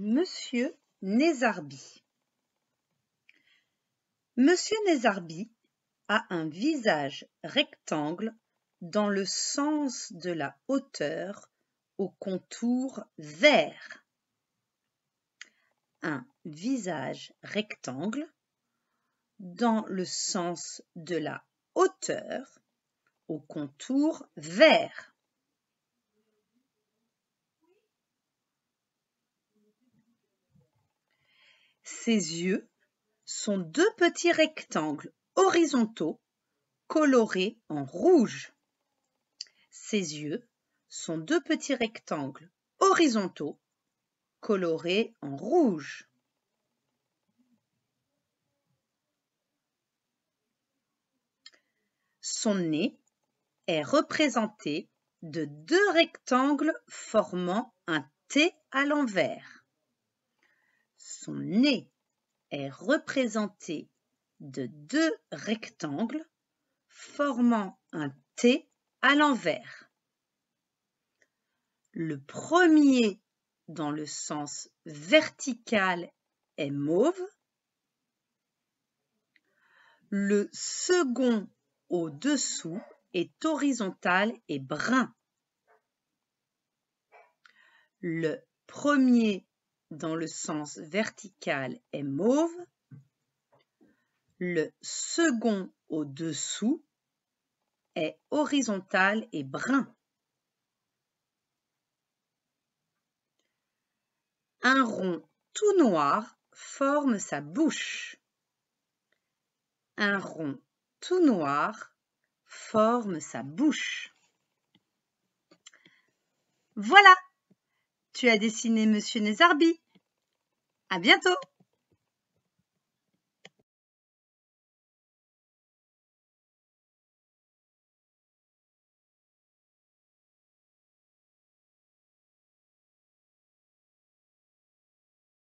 Monsieur Nézarbi. Monsieur Nézarbi a un visage rectangle dans le sens de la hauteur au contour vert. Un visage rectangle dans le sens de la hauteur au contour vert. Ses yeux sont deux petits rectangles horizontaux colorés en rouge. Ses yeux sont deux petits rectangles horizontaux colorés en rouge. Son nez est représenté de deux rectangles formant un T à l'envers. Son nez est représenté de deux rectangles formant un T à l'envers. Le premier dans le sens vertical est mauve, le second au-dessous est horizontal et brun. Le premier dans le sens vertical est mauve, le second au-dessous est horizontal et brun. Un rond tout noir forme sa bouche. Un rond tout noir forme sa bouche. Voilà tu as dessiné Monsieur Nezarbi. À bientôt!